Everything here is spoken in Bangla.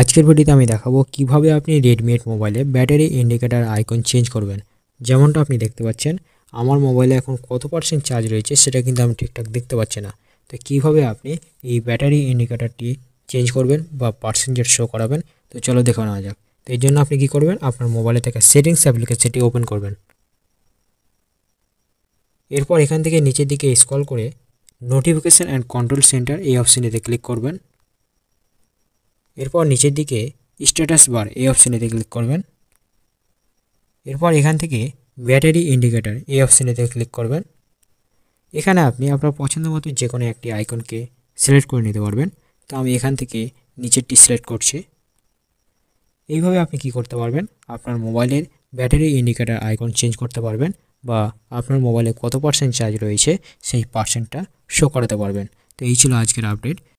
আজকের ভিডিওতে আমি দেখাবো কিভাবে আপনি রেডমি মোবাইলে ব্যাটারি ইন্ডিকেটার আইকন চেঞ্জ করবেন যেমনটা আপনি দেখতে পাচ্ছেন আমার মোবাইলে এখন কত পার্সেন্ট চার্জ রয়েছে সেটা কিন্তু আমি ঠিকঠাক দেখতে পাচ্ছি না তো কিভাবে আপনি এই ব্যাটারি ইন্ডিকেটারটি চেঞ্জ করবেন বা পার্সেন্টেজ শো করাবেন তো চলো দেখে নেওয়া যাক তো এর জন্য আপনি কি করবেন আপনার মোবাইলে থেকে সেটিংস অ্যাপ্লিকেশনটি ওপেন করবেন এরপর এখান থেকে নিচের দিকে স্ক্রল করে নোটিফিকেশান অ্যান্ড কন্ট্রোল সেন্টার এই অপশানেতে ক্লিক করবেন এরপর নিচের দিকে স্ট্যাটাস বার এই অপশানেতে ক্লিক করবেন এরপর এখান থেকে ব্যাটারি ইন্ডিকেটর এই অপশানেতে ক্লিক করবেন এখানে আপনি আপনার পছন্দ মতো যে কোনো একটি আইকনকে সিলেক্ট করে নিতে পারবেন তো আমি এখান থেকে নিচেরটি সিলেক্ট করছি এইভাবে আপনি কি করতে পারবেন আপনার মোবাইলের ব্যাটারি ইন্ডিকেটার আইকন চেঞ্জ করতে পারবেন বা আপনার মোবাইলে কত পার্সেন্ট চার্জ রয়েছে সেই পার্সেন্টটা শো করাতে পারবেন তো এই ছিল আজকের আপডেট